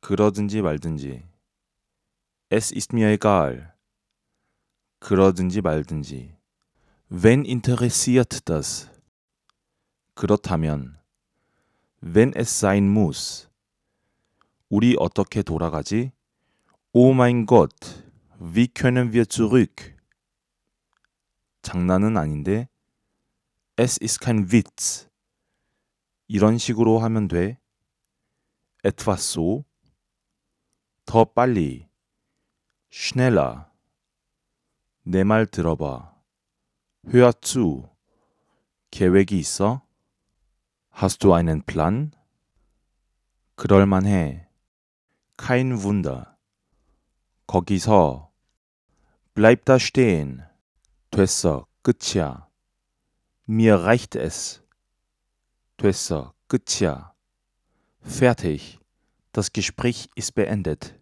그러든지 말든지 Es ist mir egal. 그러든지 말든지 Wenn interessiert das? 그렇다면 Wenn es sein muss. 우리 어떻게 돌아가지? Oh mein Gott, wie können wir zurück? 장난은 아닌데 Es ist kein Witz. 이런 식으로 하면 돼. etwas so 더 빨리, schneller. 내 말 들어봐. Hör zu. 계획이 있어? Hast du einen Plan? 그럴만해. Kein Wunder. 거기서. Bleib da stehen. 됐어. 끝이야. Mir reicht es. 됐어. 끝이야. Fertig. Das Gespräch ist beendet.